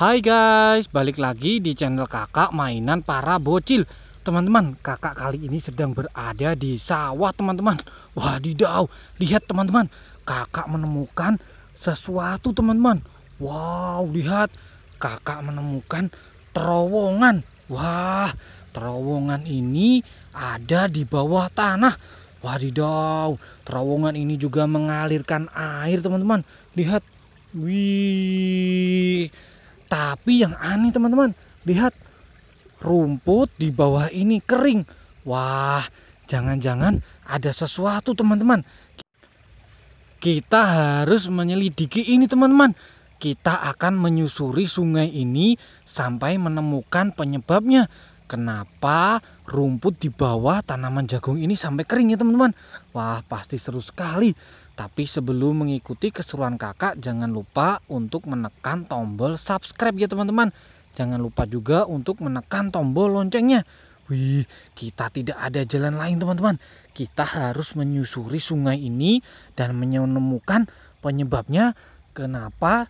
Hai guys, balik lagi di channel kakak mainan para bocil Teman-teman, kakak kali ini sedang berada di sawah teman-teman Wadidaw, lihat teman-teman Kakak menemukan sesuatu teman-teman Wow, lihat Kakak menemukan terowongan Wah, terowongan ini ada di bawah tanah Wadidaw, terowongan ini juga mengalirkan air teman-teman Lihat Wih tapi yang aneh teman-teman, lihat rumput di bawah ini kering. Wah, jangan-jangan ada sesuatu teman-teman. Kita harus menyelidiki ini teman-teman. Kita akan menyusuri sungai ini sampai menemukan penyebabnya. Kenapa rumput di bawah tanaman jagung ini sampai kering ya teman-teman? Wah pasti seru sekali. Tapi sebelum mengikuti keseruan kakak, jangan lupa untuk menekan tombol subscribe ya teman-teman. Jangan lupa juga untuk menekan tombol loncengnya. Wih, kita tidak ada jalan lain teman-teman. Kita harus menyusuri sungai ini dan menemukan penyebabnya kenapa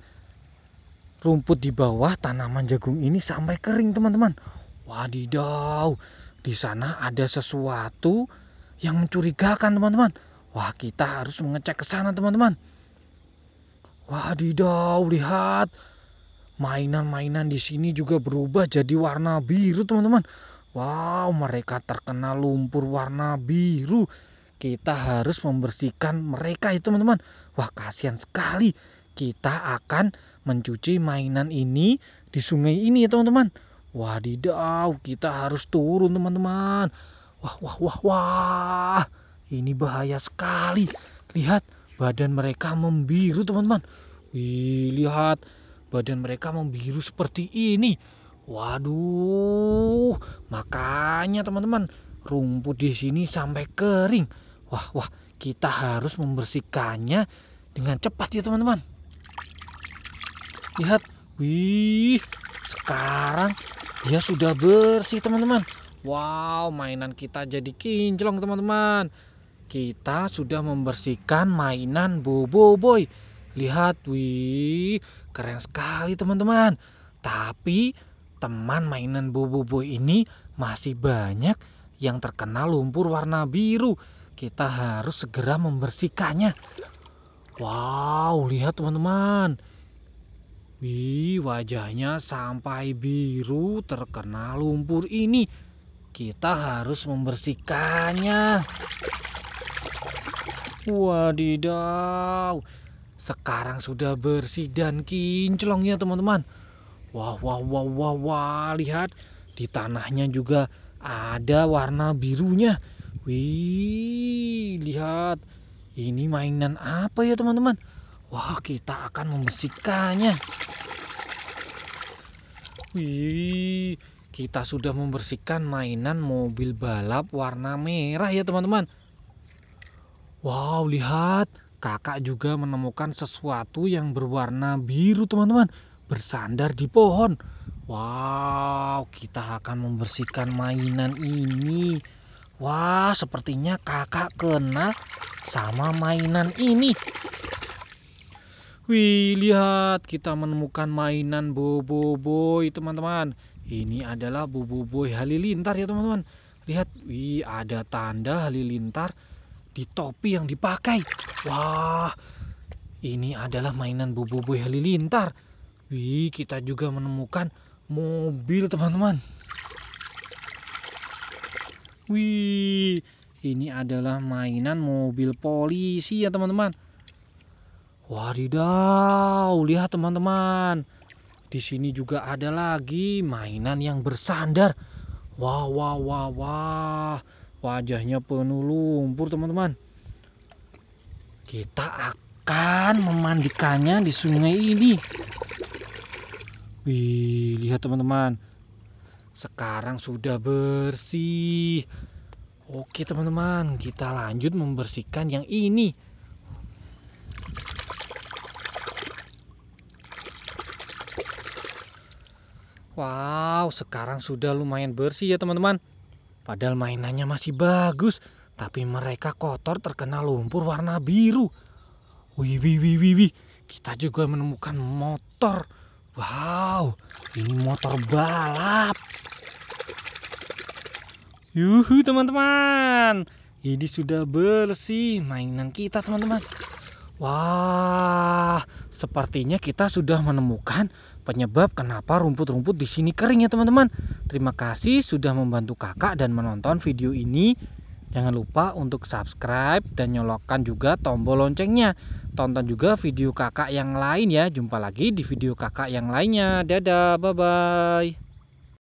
rumput di bawah tanaman jagung ini sampai kering teman-teman. Wadidaw, di sana ada sesuatu yang mencurigakan teman-teman Wah kita harus mengecek ke sana teman-teman. Wadidaw lihat mainan-mainan di sini juga berubah jadi warna biru teman-teman. Wow mereka terkena lumpur warna biru. Kita harus membersihkan mereka itu ya, teman-teman. Wah kasihan sekali. Kita akan mencuci mainan ini di sungai ini ya teman-teman. Wadidaw kita harus turun teman-teman. Wah wah wah wah. Ini bahaya sekali. Lihat, badan mereka membiru, teman-teman. Wih, lihat. Badan mereka membiru seperti ini. Waduh, makanya teman-teman, rumput di sini sampai kering. Wah, wah, kita harus membersihkannya dengan cepat ya, teman-teman. Lihat, wih, sekarang dia sudah bersih, teman-teman. Wow, mainan kita jadi kinclong, teman-teman kita sudah membersihkan mainan Bobo Boy. Lihat, wih, keren sekali teman-teman. Tapi teman mainan Bobo Boy ini masih banyak yang terkena lumpur warna biru. Kita harus segera membersihkannya. Wow, lihat teman-teman. Wih, wajahnya sampai biru terkena lumpur ini. Kita harus membersihkannya. Wadidaw. Sekarang sudah bersih dan kinclong ya teman-teman. Wah, wah, wah, wah, wah. Lihat di tanahnya juga ada warna birunya. Wih, lihat. Ini mainan apa ya teman-teman? Wah, kita akan membersihkannya. Wih, kita sudah membersihkan mainan mobil balap warna merah ya teman-teman. Wow, lihat, kakak juga menemukan sesuatu yang berwarna biru, teman-teman, bersandar di pohon. Wow, kita akan membersihkan mainan ini. Wah, sepertinya kakak kenal sama mainan ini. Wih, lihat kita menemukan mainan Boboiboy, teman-teman. Ini adalah Boboiboy halilintar ya, teman-teman. Lihat, wih ada tanda halilintar di topi yang dipakai. Wah, ini adalah mainan bubu-bubu Halilintar. Wih, kita juga menemukan mobil, teman-teman. Wih, ini adalah mainan mobil polisi ya, teman-teman. Wadidaw, lihat teman-teman. Di sini juga ada lagi mainan yang bersandar. Wah, wah, wah, wah wajahnya penuh lumpur teman-teman kita akan memandikannya di sungai ini wih lihat teman-teman sekarang sudah bersih oke teman-teman kita lanjut membersihkan yang ini Wow, sekarang sudah lumayan bersih ya teman-teman. Padahal mainannya masih bagus, tapi mereka kotor terkena lumpur warna biru. Wih, wih, wih, wih, wih. Kita juga menemukan motor. Wow, ini motor balap. Yuhu teman-teman. Ini sudah bersih mainan kita teman-teman. Wah, sepertinya kita sudah menemukan penyebab kenapa rumput-rumput di sini kering ya teman-teman. Terima kasih sudah membantu kakak dan menonton video ini. Jangan lupa untuk subscribe dan nyolokkan juga tombol loncengnya. Tonton juga video kakak yang lain ya. Jumpa lagi di video kakak yang lainnya. Dadah, bye-bye.